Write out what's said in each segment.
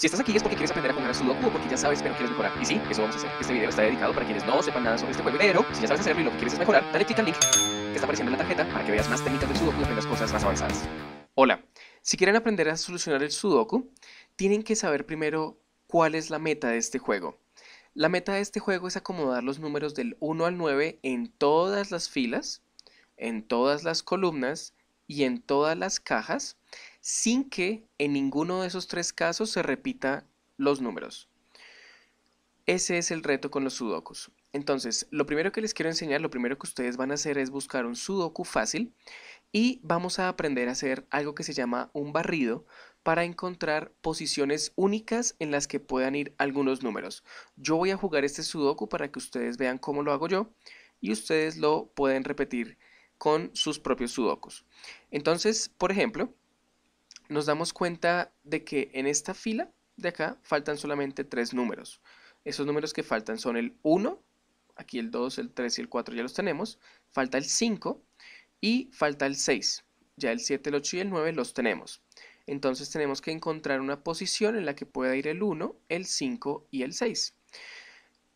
Si estás aquí es porque quieres aprender a jugar Sudoku o porque ya sabes pero quieres mejorar. Y sí, eso vamos a hacer. Este video está dedicado para quienes no sepan nada sobre este juego, pero si ya sabes hacerlo y lo que quieres es mejorar, dale click al link que está apareciendo en la tarjeta para que veas más técnicas del Sudoku y aprendas cosas más avanzadas. Hola, si quieren aprender a solucionar el Sudoku, tienen que saber primero cuál es la meta de este juego. La meta de este juego es acomodar los números del 1 al 9 en todas las filas, en todas las columnas y en todas las cajas sin que en ninguno de esos tres casos se repita los números. Ese es el reto con los sudokus. Entonces, lo primero que les quiero enseñar, lo primero que ustedes van a hacer es buscar un sudoku fácil y vamos a aprender a hacer algo que se llama un barrido para encontrar posiciones únicas en las que puedan ir algunos números. Yo voy a jugar este sudoku para que ustedes vean cómo lo hago yo y ustedes lo pueden repetir con sus propios sudokus. Entonces, por ejemplo, nos damos cuenta de que en esta fila de acá faltan solamente tres números. Esos números que faltan son el 1, aquí el 2, el 3 y el 4 ya los tenemos, falta el 5 y falta el 6. Ya el 7, el 8 y el 9 los tenemos. Entonces tenemos que encontrar una posición en la que pueda ir el 1, el 5 y el 6.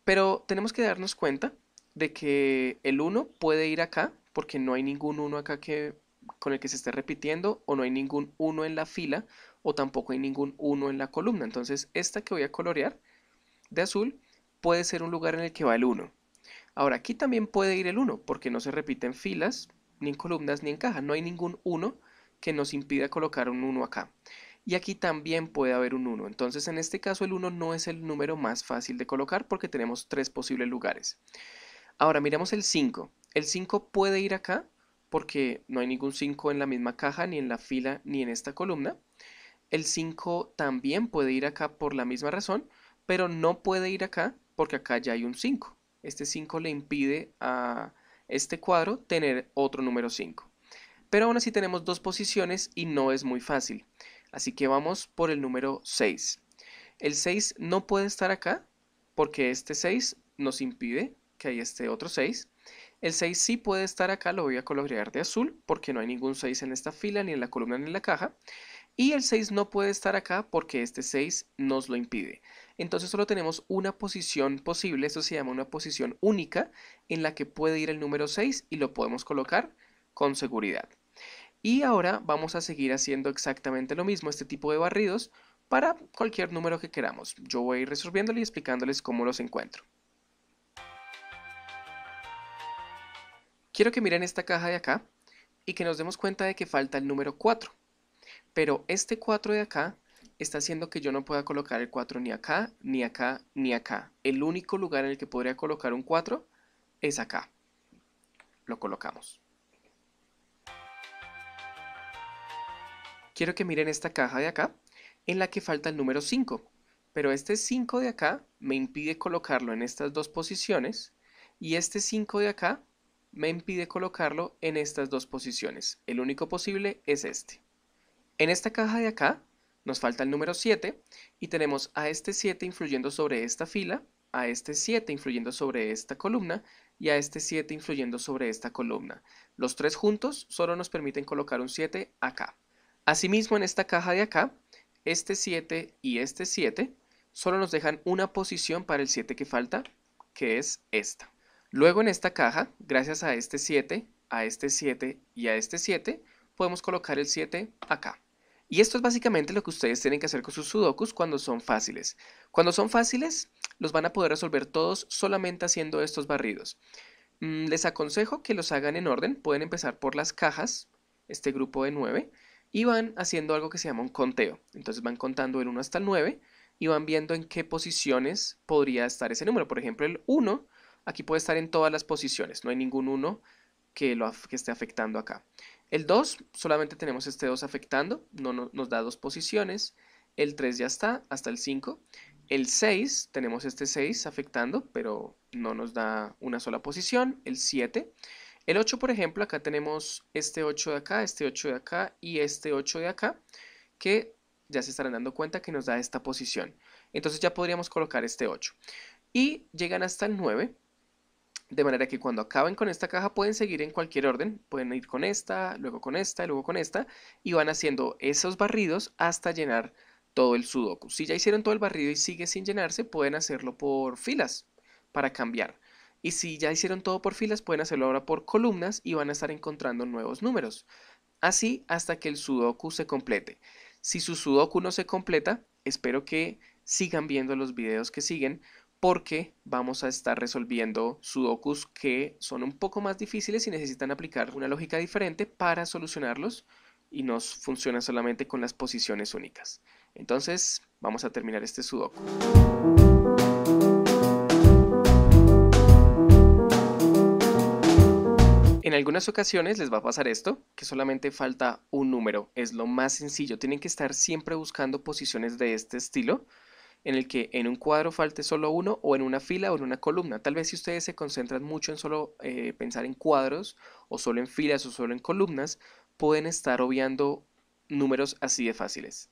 Pero tenemos que darnos cuenta de que el 1 puede ir acá, porque no hay ningún 1 acá que con el que se esté repitiendo o no hay ningún 1 en la fila o tampoco hay ningún 1 en la columna. Entonces esta que voy a colorear de azul puede ser un lugar en el que va el 1. Ahora aquí también puede ir el 1 porque no se repiten filas, ni en columnas, ni en caja. No hay ningún 1 que nos impida colocar un 1 acá. Y aquí también puede haber un 1. Entonces en este caso el 1 no es el número más fácil de colocar porque tenemos tres posibles lugares. Ahora miramos el 5. El 5 puede ir acá porque no hay ningún 5 en la misma caja, ni en la fila, ni en esta columna. El 5 también puede ir acá por la misma razón, pero no puede ir acá porque acá ya hay un 5. Este 5 le impide a este cuadro tener otro número 5. Pero aún así tenemos dos posiciones y no es muy fácil. Así que vamos por el número 6. El 6 no puede estar acá porque este 6 nos impide que haya este otro 6. El 6 sí puede estar acá, lo voy a colorear de azul porque no hay ningún 6 en esta fila, ni en la columna, ni en la caja. Y el 6 no puede estar acá porque este 6 nos lo impide. Entonces solo tenemos una posición posible, esto se llama una posición única, en la que puede ir el número 6 y lo podemos colocar con seguridad. Y ahora vamos a seguir haciendo exactamente lo mismo, este tipo de barridos, para cualquier número que queramos. Yo voy a ir resolviéndolo y explicándoles cómo los encuentro. Quiero que miren esta caja de acá y que nos demos cuenta de que falta el número 4. Pero este 4 de acá está haciendo que yo no pueda colocar el 4 ni acá, ni acá, ni acá. El único lugar en el que podría colocar un 4 es acá. Lo colocamos. Quiero que miren esta caja de acá en la que falta el número 5. Pero este 5 de acá me impide colocarlo en estas dos posiciones y este 5 de acá me impide colocarlo en estas dos posiciones. El único posible es este. En esta caja de acá nos falta el número 7 y tenemos a este 7 influyendo sobre esta fila, a este 7 influyendo sobre esta columna y a este 7 influyendo sobre esta columna. Los tres juntos solo nos permiten colocar un 7 acá. Asimismo en esta caja de acá, este 7 y este 7 solo nos dejan una posición para el 7 que falta, que es esta. Luego en esta caja, gracias a este 7, a este 7 y a este 7, podemos colocar el 7 acá. Y esto es básicamente lo que ustedes tienen que hacer con sus sudokus cuando son fáciles. Cuando son fáciles, los van a poder resolver todos solamente haciendo estos barridos. Mm, les aconsejo que los hagan en orden, pueden empezar por las cajas, este grupo de 9, y van haciendo algo que se llama un conteo. Entonces van contando el 1 hasta el 9 y van viendo en qué posiciones podría estar ese número. Por ejemplo, el 1 Aquí puede estar en todas las posiciones, no hay ningún 1 que, que esté afectando acá. El 2, solamente tenemos este 2 afectando, no, nos da dos posiciones. El 3 ya está, hasta el 5. El 6, tenemos este 6 afectando, pero no nos da una sola posición. El 7. El 8, por ejemplo, acá tenemos este 8 de acá, este 8 de acá y este 8 de acá, que ya se estarán dando cuenta que nos da esta posición. Entonces ya podríamos colocar este 8. Y llegan hasta el 9, de manera que cuando acaben con esta caja pueden seguir en cualquier orden, pueden ir con esta, luego con esta, luego con esta, y van haciendo esos barridos hasta llenar todo el sudoku. Si ya hicieron todo el barrido y sigue sin llenarse, pueden hacerlo por filas para cambiar. Y si ya hicieron todo por filas, pueden hacerlo ahora por columnas y van a estar encontrando nuevos números. Así hasta que el sudoku se complete. Si su sudoku no se completa, espero que sigan viendo los videos que siguen porque vamos a estar resolviendo sudokus que son un poco más difíciles y necesitan aplicar una lógica diferente para solucionarlos y no funciona solamente con las posiciones únicas. Entonces, vamos a terminar este sudoku. En algunas ocasiones les va a pasar esto, que solamente falta un número, es lo más sencillo, tienen que estar siempre buscando posiciones de este estilo en el que en un cuadro falte solo uno o en una fila o en una columna. Tal vez si ustedes se concentran mucho en solo eh, pensar en cuadros o solo en filas o solo en columnas, pueden estar obviando números así de fáciles.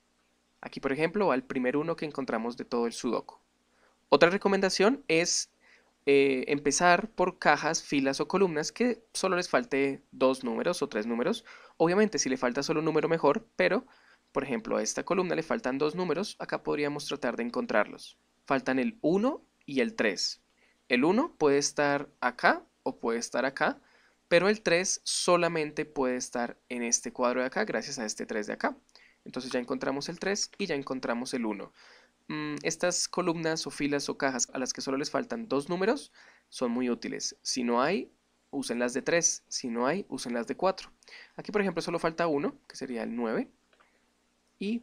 Aquí, por ejemplo, al el primer uno que encontramos de todo el sudoku. Otra recomendación es eh, empezar por cajas, filas o columnas que solo les falte dos números o tres números. Obviamente, si le falta solo un número mejor, pero por ejemplo, a esta columna le faltan dos números, acá podríamos tratar de encontrarlos. Faltan el 1 y el 3. El 1 puede estar acá o puede estar acá, pero el 3 solamente puede estar en este cuadro de acá gracias a este 3 de acá. Entonces ya encontramos el 3 y ya encontramos el 1. Mm, estas columnas o filas o cajas a las que solo les faltan dos números son muy útiles. Si no hay, usen las de 3. Si no hay, usen las de 4. Aquí, por ejemplo, solo falta uno, que sería el 9 y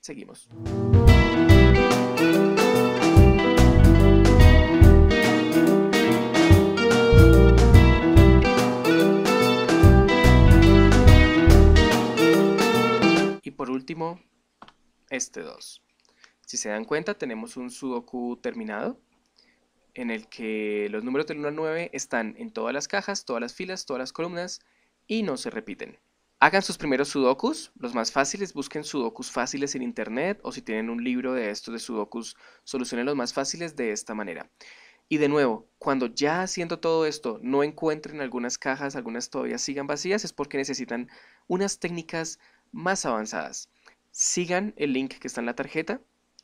seguimos. Y por último, este 2. Si se dan cuenta, tenemos un sudoku terminado en el que los números del 1 al 9 están en todas las cajas, todas las filas, todas las columnas y no se repiten. Hagan sus primeros sudokus, los más fáciles, busquen sudokus fáciles en internet o si tienen un libro de estos de sudokus, solucionen los más fáciles de esta manera. Y de nuevo, cuando ya haciendo todo esto no encuentren algunas cajas, algunas todavía sigan vacías, es porque necesitan unas técnicas más avanzadas. Sigan el link que está en la tarjeta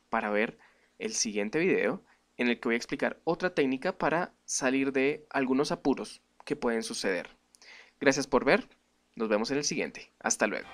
para ver el siguiente video en el que voy a explicar otra técnica para salir de algunos apuros que pueden suceder. Gracias por ver. Nos vemos en el siguiente. Hasta luego.